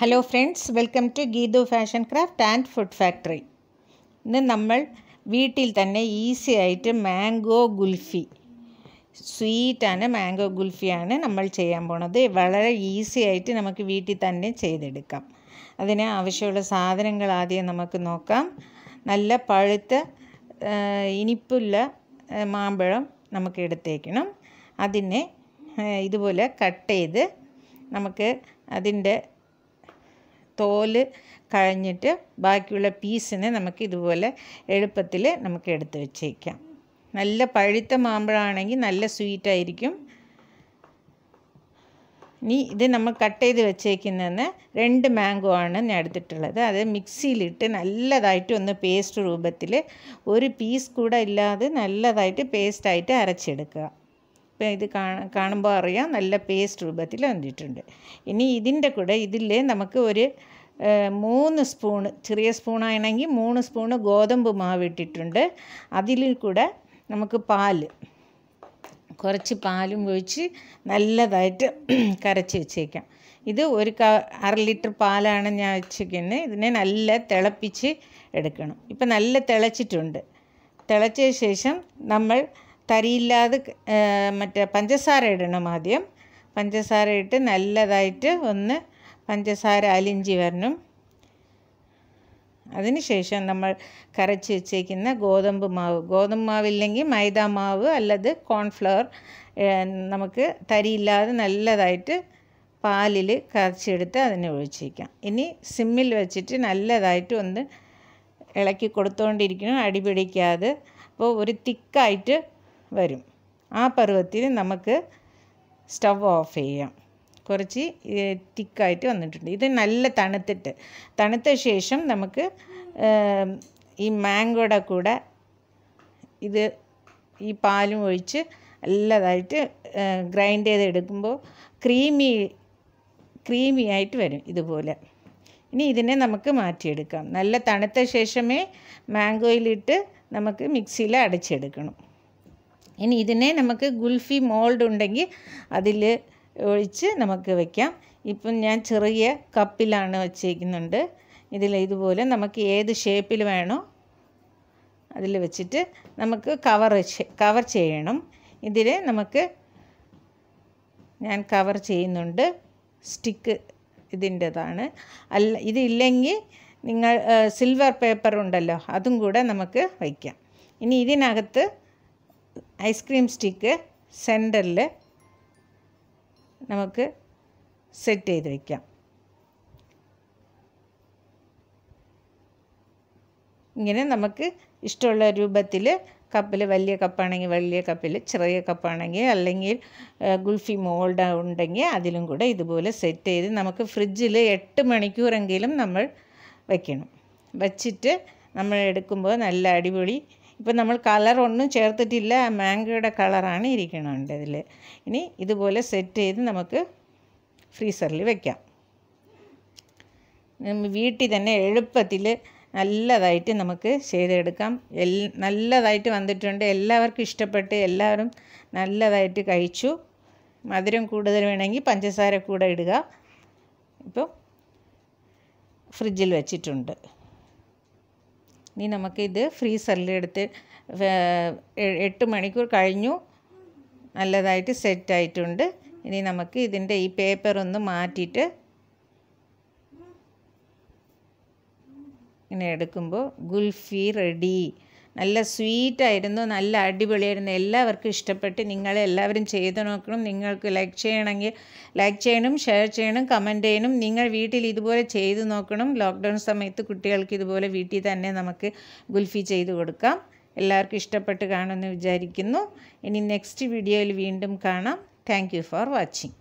hello friends welcome to Geethu fashion craft and food factory ഇന്ന് നമ്മൾ വീട്ടിൽ തന്നെ ഈസി ആയിട്ട് മാംഗോ ഗുൽഫി സ്വീറ്റാണ് മാംഗോ ഗുൽഫിയാണ് നമ്മൾ ചെയ്യാൻ പോണത് വളരെ ഈസി ആയിട്ട് നമുക്ക് വീട്ടിൽ തന്നെ ചെയ്തെടുക്കാം അതിന് ആവശ്യമുള്ള സാധനങ്ങൾ ആദ്യം നമുക്ക് നോക്കാം നല്ല പഴുത്ത ഇനിപ്പുള്ള മാമ്പഴം നമുക്ക് എടുത്തേക്കണം അതിനെ ഇതുപോലെ കട്ട് ചെയ്ത് നമുക്ക് അതിൻ്റെ തോല് കഴഞ്ഞിട്ട് ബാക്കിയുള്ള പീസിനെ നമുക്ക് ഇതുപോലെ എളുപ്പത്തിൽ നമുക്ക് എടുത്ത് വെച്ചേക്കാം നല്ല പഴുത്ത മാമ്പഴമാണെങ്കിൽ നല്ല സ്വീറ്റ് ആയിരിക്കും ഇനി ഇത് നമ്മൾ കട്ട് ചെയ്ത് വെച്ചേക്കുന്നതെന്ന് രണ്ട് മാംഗോ ആണ് ഞാൻ എടുത്തിട്ടുള്ളത് അത് മിക്സിയിലിട്ട് നല്ലതായിട്ട് ഒന്ന് പേസ്റ്റ് രൂപത്തിൽ ഒരു പീസ് കൂടെ ഇല്ലാതെ നല്ലതായിട്ട് പേസ്റ്റായിട്ട് അരച്ചെടുക്കുക ഇത് കാണുമ്പോൾ അറിയാം നല്ല പേസ്റ്റ് രൂപത്തിൽ വന്നിട്ടുണ്ട് ഇനി ഇതിൻ്റെ കൂടെ ഇതിൽ നമുക്ക് ഒരു മൂന്ന് സ്പൂണ് ചെറിയ സ്പൂണാണെങ്കിൽ മൂന്ന് സ്പൂണ് ഗോതമ്പ് മാവ് ഇട്ടിട്ടുണ്ട് അതിൽ കൂടെ നമുക്ക് പാല് കുറച്ച് പാലും ഒഴിച്ച് നല്ലതായിട്ട് കരച്ച് വെച്ചേക്കാം ഇത് ഒരു ക അര ലിറ്റർ പാലാണ് ഞാൻ വെച്ചിരിക്കുന്നത് ഇതിനെ നല്ല തിളപ്പിച്ച് എടുക്കണം ഇപ്പം നല്ല തിളച്ചിട്ടുണ്ട് തിളച്ചതിന് ശേഷം നമ്മൾ തരിയില്ലാതെ മറ്റേ പഞ്ചസാര ഇടണം ആദ്യം പഞ്ചസാര ഇട്ട് നല്ലതായിട്ട് ഒന്ന് പഞ്ചസാര അലിഞ്ചി വരണം അതിനുശേഷം നമ്മൾ കരച്ച് വെച്ചേക്കുന്ന ഗോതമ്പ് മാവ് ഗോതമ്പ് മാവില്ലെങ്കിൽ മൈദ മാവ് അല്ലത് കോൺഫ്ലവർ നമുക്ക് തരിയില്ലാതെ നല്ലതായിട്ട് പാലിൽ കരച്ചെടുത്ത് അതിനെ ഒഴിച്ചേക്കാം ഇനി സിമ്മിൽ വെച്ചിട്ട് നല്ലതായിട്ട് ഒന്ന് ഇളക്കി കൊടുത്തുകൊണ്ടിരിക്കണം അടിപിടിക്കാതെ അപ്പോൾ ഒരു തിക്കായിട്ട് വരും ആ പരുവത്തിൽ നമുക്ക് സ്റ്റവ് ഓഫ് ചെയ്യാം കുറച്ച് തിക്കായിട്ട് വന്നിട്ടുണ്ട് ഇത് നല്ല തണുത്തിട്ട് തണുത്ത ശേഷം നമുക്ക് ഈ മാങ്കോയുടെ കൂടെ ഇത് ഈ പാലും ഒഴിച്ച് നല്ലതായിട്ട് ഗ്രൈൻഡ് ചെയ്ത് എടുക്കുമ്പോൾ ക്രീമി ക്രീമി ആയിട്ട് വരും ഇതുപോലെ ഇനി ഇതിനെ നമുക്ക് മാറ്റിയെടുക്കാം നല്ല തണുത്ത ശേഷമേ മാംഗോയിലിട്ട് നമുക്ക് മിക്സിയിൽ അടച്ചെടുക്കണം ഇനി ഇതിനെ നമുക്ക് ഗുൽഫി മോൾഡ് ഉണ്ടെങ്കിൽ അതിൽ ഒഴിച്ച് നമുക്ക് വയ്ക്കാം ഇപ്പം ഞാൻ ചെറിയ കപ്പിലാണ് വച്ചേക്കുന്നുണ്ട് ഇതിൽ ഇതുപോലെ നമുക്ക് ഏത് ഷേപ്പിൽ വേണോ അതിൽ വെച്ചിട്ട് നമുക്ക് കവർ കവർ ചെയ്യണം ഇതിൽ നമുക്ക് ഞാൻ കവർ ചെയ്യുന്നുണ്ട് സ്റ്റിക്ക് ഇതിൻ്റെതാണ് അല്ല ഇതില്ലെങ്കിൽ നിങ്ങൾ സിൽവർ പേപ്പർ ഉണ്ടല്ലോ അതും കൂടെ നമുക്ക് വയ്ക്കാം ഇനി ഇതിനകത്ത് ഐസ്ക്രീം സ്റ്റിക്ക് സെൻറ്ററിൽ നമുക്ക് സെറ്റ് ചെയ്ത് വയ്ക്കാം ഇങ്ങനെ നമുക്ക് ഇഷ്ടമുള്ള രൂപത്തിൽ കപ്പിൽ വലിയ കപ്പാണെങ്കിൽ വലിയ കപ്പിൽ ചെറിയ കപ്പാണെങ്കിൽ അല്ലെങ്കിൽ ഗുൾഫി മോൾഡ് ഉണ്ടെങ്കിൽ അതിലും കൂടെ ഇതുപോലെ സെറ്റ് ചെയ്ത് നമുക്ക് ഫ്രിഡ്ജിൽ എട്ട് മണിക്കൂറെങ്കിലും നമ്മൾ വയ്ക്കണം വച്ചിട്ട് നമ്മൾ എടുക്കുമ്പോൾ നല്ല അടിപൊളി ഇപ്പം നമ്മൾ കളറൊന്നും ചേർത്തിട്ടില്ല മാംഗോയുടെ കളറാണ് ഇരിക്കണുണ്ട് ഇതിൽ ഇനി ഇതുപോലെ സെറ്റ് ചെയ്ത് നമുക്ക് ഫ്രീസറിൽ വെക്കാം വീട്ടിൽ തന്നെ എളുപ്പത്തിൽ നല്ലതായിട്ട് നമുക്ക് ചെയ്തെടുക്കാം എൽ നല്ലതായിട്ട് വന്നിട്ടുണ്ട് എല്ലാവർക്കും ഇഷ്ടപ്പെട്ട് എല്ലാവരും നല്ലതായിട്ട് കഴിച്ചു മധുരം കൂടുതൽ വേണമെങ്കിൽ പഞ്ചസാര കൂടെ ഇടുക ഇപ്പോൾ ഫ്രിഡ്ജിൽ വെച്ചിട്ടുണ്ട് ഇനി നമുക്കിത് ഫ്രീസറിൽ എടുത്ത് എട്ട് മണിക്കൂർ കഴിഞ്ഞു നല്ലതായിട്ട് സെറ്റ് ആയിട്ടുണ്ട് ഇനി നമുക്ക് ഇതിൻ്റെ ഈ പേപ്പർ ഒന്ന് മാറ്റിയിട്ട് ഇങ്ങനെ എടുക്കുമ്പോൾ ഗുൽഫി റെഡി നല്ല സ്വീറ്റായിരുന്നു നല്ല അടിപൊളിയായിരുന്നു എല്ലാവർക്കും ഇഷ്ടപ്പെട്ട് നിങ്ങളെല്ലാവരും ചെയ്ത് നോക്കണം നിങ്ങൾക്ക് ലൈക്ക് ചെയ്യണമെങ്കിൽ ലൈക്ക് ചെയ്യണം ഷെയർ ചെയ്യണം കമൻറ്റ് ചെയ്യണം നിങ്ങൾ വീട്ടിൽ ഇതുപോലെ ചെയ്ത് നോക്കണം ലോക്ക്ഡൗൺ സമയത്ത് കുട്ടികൾക്ക് ഇതുപോലെ വീട്ടിൽ തന്നെ നമുക്ക് ഗുൽഫി ചെയ്ത് കൊടുക്കാം എല്ലാവർക്കും ഇഷ്ടപ്പെട്ട് കാണുമെന്ന് വിചാരിക്കുന്നു ഇനി നെക്സ്റ്റ് വീഡിയോയിൽ വീണ്ടും കാണാം താങ്ക് ഫോർ വാച്ചിങ്